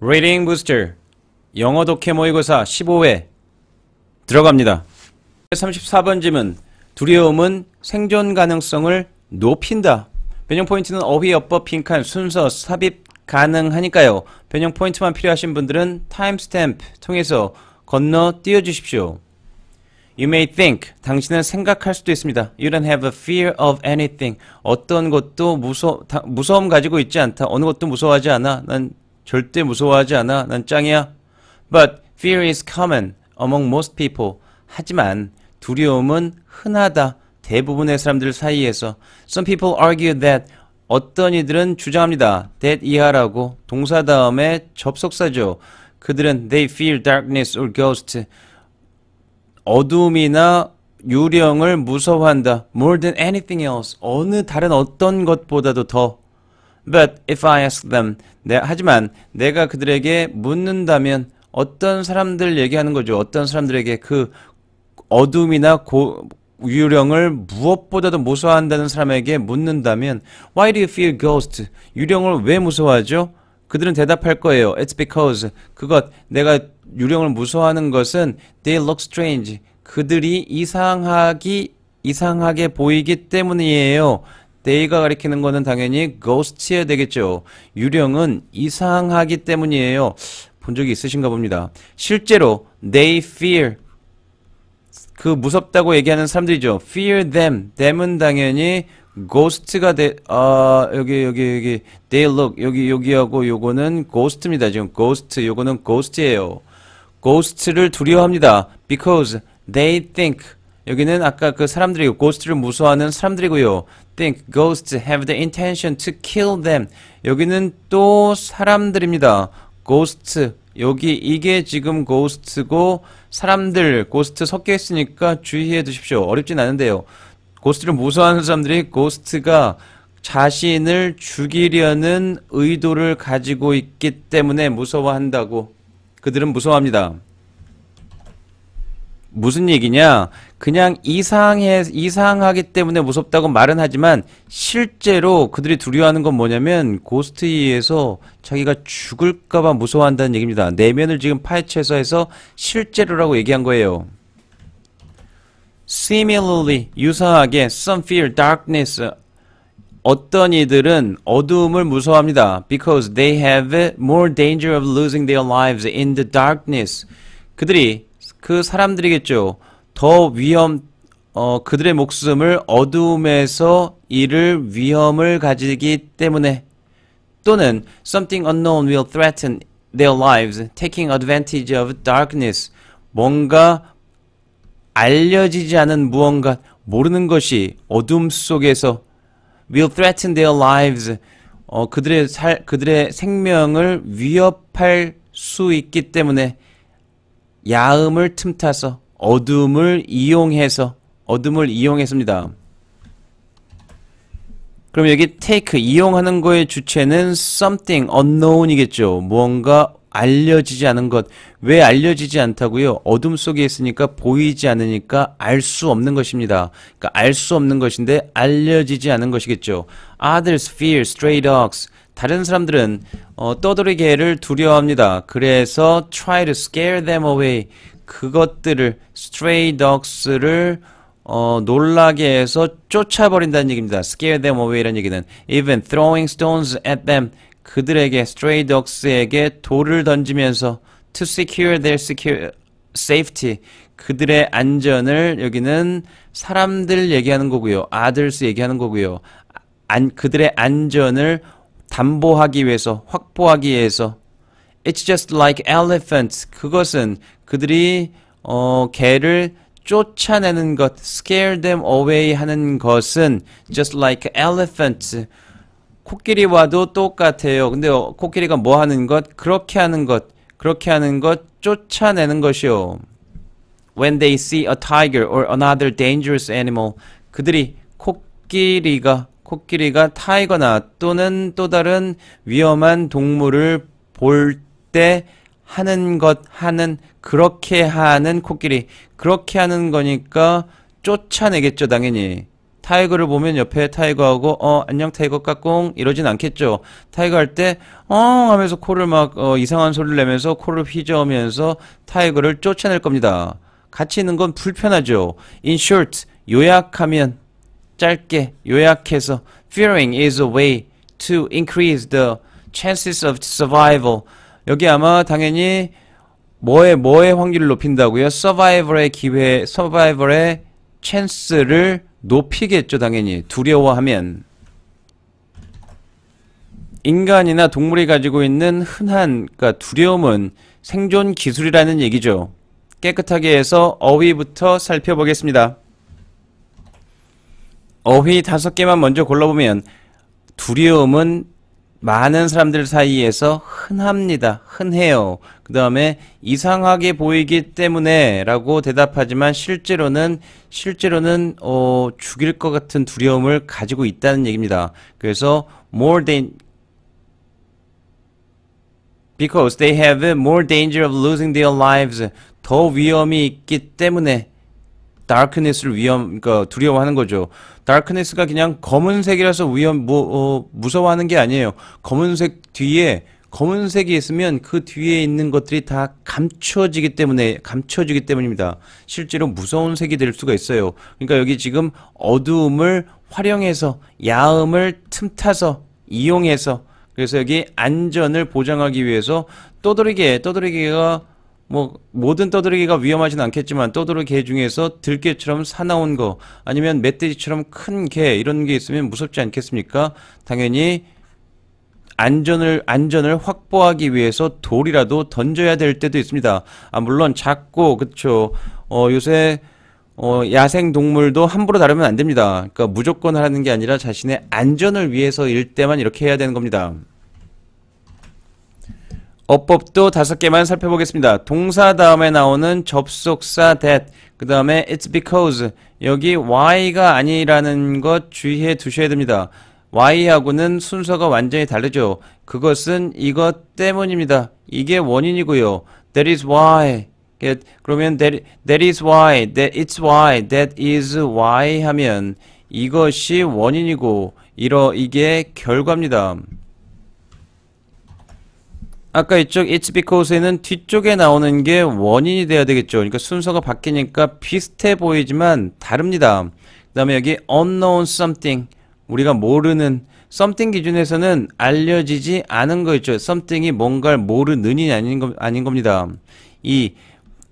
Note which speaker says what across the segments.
Speaker 1: Reading Booster 영어 독해 모의고사 15회 들어갑니다. 34번 짐은 두려움은 생존 가능성을 높인다. 변형 포인트는 어휘, 어법, 빈칸, 순서, 삽입 가능하니까요. 변형 포인트만 필요하신 분들은 타임스탬프 통해서 건너뛰어 주십시오. You may think. 당신은 생각할 수도 있습니다. You don't have a fear of anything. 어떤 것도 무서, 무서움 가지고 있지 않다. 어느 것도 무서워하지 않아. 난 절대 무서워하지 않아. 난 짱이야. But fear is common among most people. 하지만 두려움은 흔하다. 대부분의 사람들 사이에서 Some people argue that 어떤 이들은 주장합니다. that 이하라고 동사 다음에 접속사죠. 그들은 they fear darkness or ghost 어둠이나 유령을 무서워한다. more than anything else 어느 다른 어떤 것보다도 더 But if I ask them, 네, 하지만 내가 그들에게 묻는다면 어떤 사람들 얘기하는 거죠. 어떤 사람들에게 그 어둠이나 고, 유령을 무엇보다도 무서워한다는 사람에게 묻는다면 Why do you fear ghost? 유령을 왜 무서워하죠? 그들은 대답할 거예요. It's because 그것 내가 유령을 무서워하는 것은 they look strange. 그들이 이상하기 이상하게 보이기 때문이에요. 데이가 가리키는 것은 당연히 ghost해야 되겠죠. 유령은 이상하기 때문이에요. 본 적이 있으신가 봅니다. 실제로 they fear 그 무섭다고 얘기하는 사람들이죠. fear them. them은 당연히 ghost가 돼, 아, 여기, 여기, 여기, they look, 여기, 여기하고 요거는 ghost입니다. 지금 ghost, 요거는 ghost예요. ghost를 두려워합니다. because they think. 여기는 아까 그 사람들이고, ghost를 무서워하는 사람들이고요. think ghosts have the intention to kill them. 여기는 또 사람들입니다. ghosts 여기 이게 지금 고스트고 사람들 고스트 섞여 있으니까 주의해 두십시오. 어렵진 않은데요. 고스트를 무서워하는 사람들이 고스트가 자신을 죽이려는 의도를 가지고 있기 때문에 무서워한다고 그들은 무서워합니다. 무슨 얘기냐? 그냥 이상해, 이상하기 때문에 무섭다고 말은 하지만 실제로 그들이 두려워하는 건 뭐냐면 고스트이에서 자기가 죽을까봐 무서워한다는 얘기입니다. 내면을 지금 파헤쳐서 해서 실제로라고 얘기한 거예요. Similarly, 유사하게 some fear darkness. 어떤 이들은 어두을 무서워합니다. Because they have more danger of losing their lives in the darkness. 그들이 그 사람들이겠죠. 더 위험 어, 그들의 목숨을 어둠에서 이를 위험을 가지기 때문에 또는 something unknown will threaten their lives taking advantage of darkness 뭔가 알려지지 않은 무언가 모르는 것이 어둠 속에서 will threaten their lives 어, 그들의 살 그들의 생명을 위협할 수 있기 때문에 야음을 틈타서 어둠을 이용해서 어둠을 이용했습니다. 그럼 여기 take 이용하는 거의 주체는 something unknown이겠죠. 무언가 알려지지 않은 것. 왜 알려지지 않다고요? 어둠 속에 있으니까 보이지 않으니까 알 수 없는 것입니다. 그러니까 알수 없는 것인데 알려지지 않은 것이겠죠. Others fear stray dogs. 다른 사람들은 어, 떠돌이개를 두려워합니다. 그래서 try to scare them away. 그것들을 stray dogs를 어, 놀라게 해서 쫓아버린다는 얘기입니다. scare them away라는 얘기는 even throwing stones at them 그들에게 stray dogs에게 돌을 던지면서 to secure their secure safety 그들의 안전을 여기는 사람들 얘기하는 거고요. others 얘기하는 거고요. 안, 그들의 안전을 담보하기 위해서 확보하기 위해서 It's just like elephants. 그것은 그들이 어, 개를 쫓아내는 것, scare them away 하는 것은 just like elephants. 코끼리와도 똑같아요. 근데 코끼리가 뭐 하는 것? 그렇게 하는 것, 그렇게 하는 것, 쫓아내는 것이요. When they see a tiger or another dangerous animal, 그들이 코끼리가 코끼리가 타이거나 또는 또 다른 위험한 동물을 볼 때 하는 것 하는 그렇게 하는 코끼리 그렇게 하는 거니까 쫓아내겠죠 당연히 타이거를 보면 옆에 타이거하고 어 안녕 타이거 까꿍 이러진 않겠죠 타이거 할 때 어 하면서 코를 막 어, 이상한 소리를 내면서 코를 휘저으면서 타이거를 쫓아낼 겁니다 같이 있는 건 불편하죠 인 n s h 요약하면 짧게 요약해서 fearing is a way to increase the chances of survival. 여기 아마 당연히 뭐의 뭐의 확률을 높인다고요? 서바이벌의 기회, 서바이벌의 찬스를 높이겠죠, 당연히. 두려워하면 인간이나 동물이 가지고 있는 흔한 그러니까 두려움은 생존 기술이라는 얘기죠. 깨끗하게 해서 어휘부터 살펴보겠습니다. 어휘 다섯 개만 먼저 골라보면 두려움은 많은 사람들 사이에서 흔합니다. 흔해요. 그 다음에 이상하게 보이기 때문에 라고 대답하지만 실제로는, 실제로는, 어, 죽일 것 같은 두려움을 가지고 있다는 얘기입니다. 그래서 more than, because they have more danger of losing their lives. 더 위험이 있기 때문에 darkness를 위험 그러니까 두려워하는 거죠. darkness가 그냥 검은색이라서 위험 뭐 어, 무서워하는 게 아니에요. 검은색 뒤에 검은색이 있으면 그 뒤에 있는 것들이 다 감춰지기 때문에 감춰지기 때문입니다. 실제로 무서운 색이 될 수가 있어요. 그러니까 여기 지금 어두움을 활용해서 야음을 틈타서 이용해서 그래서 여기 안전을 보장하기 위해서 떠돌이개 떠돌이개가 뭐 모든 떠돌이가 위험하진 않겠지만 떠돌이개 중에서 들개처럼 사나운 거 아니면 멧돼지처럼 큰 개 이런 게 있으면 무섭지 않겠습니까? 당연히 안전을 안전을 확보하기 위해서 돌이라도 던져야 될 때도 있습니다. 아 물론 작고 그쵸 어 요새 어, 야생 동물도 함부로 다루면 안 됩니다. 그러니까 무조건 하라는 게 아니라 자신의 안전을 위해서일 때만 이렇게 해야 되는 겁니다. 어법도 다섯 개만 살펴보겠습니다. 동사 다음에 나오는 접속사 that, 그 다음에 it's because, 여기 why가 아니라는 것 주의해 두셔야 됩니다. why하고는 순서가 완전히 다르죠. 그것은 이것 때문입니다. 이게 원인이고요. That is why. 그러면 that, that is why, that it's why, that is why 하면 이것이 원인이고 이러 이게 결과입니다. 아까 이쪽 it's because에는 뒤쪽에 나오는 게 원인이 돼야 되겠죠. 그러니까 순서가 바뀌니까 비슷해 보이지만 다릅니다. 그 다음에 여기 unknown something 우리가 모르는 something 기준에서는 알려지지 않은 거 있죠. something이 뭔가를 모르는이 아닌, 거, 아닌 겁니다. 이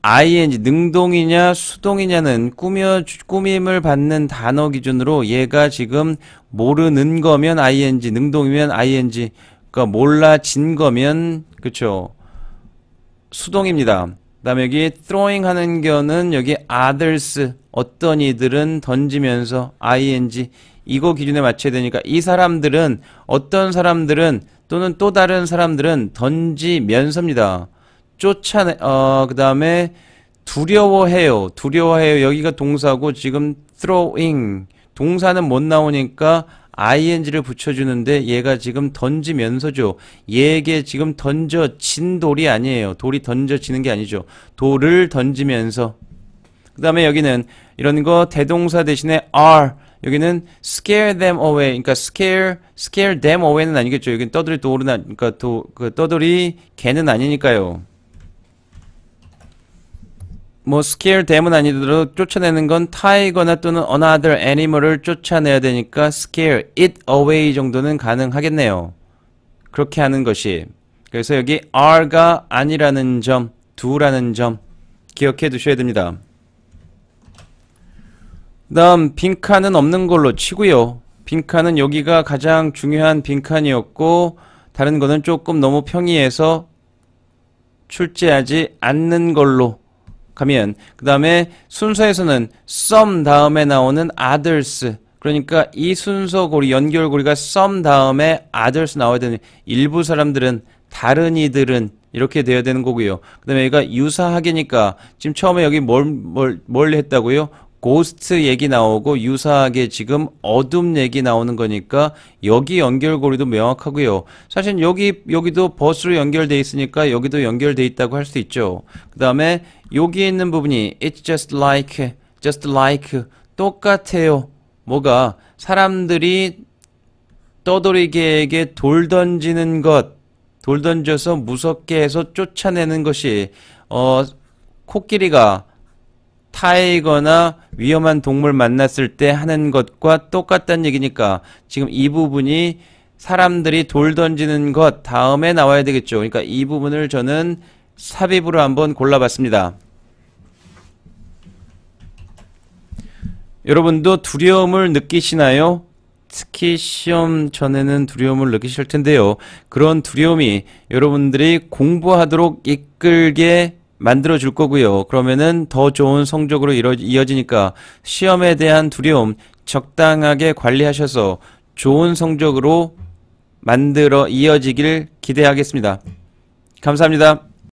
Speaker 1: ing 능동이냐 수동이냐는 꾸며 꾸밈을 받는 단어 기준으로 얘가 지금 모르는 거면 ing 능동이면 ing 그러니까 몰라진 거면 그쵸 수동입니다 그 다음에 여기 throwing 하는 견은 여기 others 어떤 이들은 던지면서 ing 이거 기준에 맞춰야 되니까 이 사람들은 어떤 사람들은 또는 또 다른 사람들은 던지면서입니다 쫓아내 어그 다음에 두려워해요 두려워해요 여기가 동사고 지금 throwing 동사는 못 나오니까 ing를 붙여주는데 얘가 지금 던지면서죠. 얘에게 지금 던져진 돌이 아니에요. 돌이 던져지는 게 아니죠. 돌을 던지면서 그 다음에 여기는 이런 거 대동사 대신에 are 여기는 scare them away 그러니까 scare scare them away는 아니겠죠. 여기는 떠돌이 돌은 아, 그러니까 도, 그 떠돌이 개는 아니니까요. 뭐 scare 아니더라도 쫓아내는 건 타이거나 또는 another animal을 쫓아내야 되니까 스 c a it away 정도는 가능하겠네요. 그렇게 하는 것이 그래서 여기 are가 아니라는 점, do라는 점 기억해 두셔야 됩니다. 다음 빈칸은 없는 걸로 치고요. 빈칸은 여기가 가장 중요한 빈칸이었고 다른 거는 조금 너무 평이해서 출제하지 않는 걸로 가면 그 다음에 순서에서는 some 다음에 나오는 others 그러니까 이 순서고리 연결고리가 some 다음에 others 나와야 되는 일부 사람들은 다른 이들은 이렇게 돼야 되는 거고요. 그 다음에 얘가 유사하게니까 지금 처음에 여기 뭘, 뭘, 뭘 했다고요? 고스트 얘기 나오고 유사하게 지금 어둠 얘기 나오는 거니까 여기 연결고리도 명확하고요. 사실 여기 여기도 버스로 연결돼 있으니까 여기도 연결돼 있다고 할 수 있죠. 그다음에 여기 있는 부분이 it's just like just like 똑같아요. 뭐가 사람들이 떠돌이개에게 돌 던지는 것, 돌 던져서 무섭게 해서 쫓아내는 것이 어 코끼리가 타이거나 위험한 동물 만났을 때 하는 것과 똑같다는 얘기니까 지금 이 부분이 사람들이 돌 던지는 것 다음에 나와야 되겠죠. 그러니까 이 부분을 저는 삽입으로 한번 골라봤습니다. 여러분도 두려움을 느끼시나요? 특히 시험 전에는 두려움을 느끼실 텐데요. 그런 두려움이 여러분들이 공부하도록 이끌게 만들어 줄 거고요. 그러면은 더 좋은 성적으로 이어지니까 시험에 대한 두려움 적당하게 관리하셔서 좋은 성적으로 만들어 이어지길 기대하겠습니다. 감사합니다.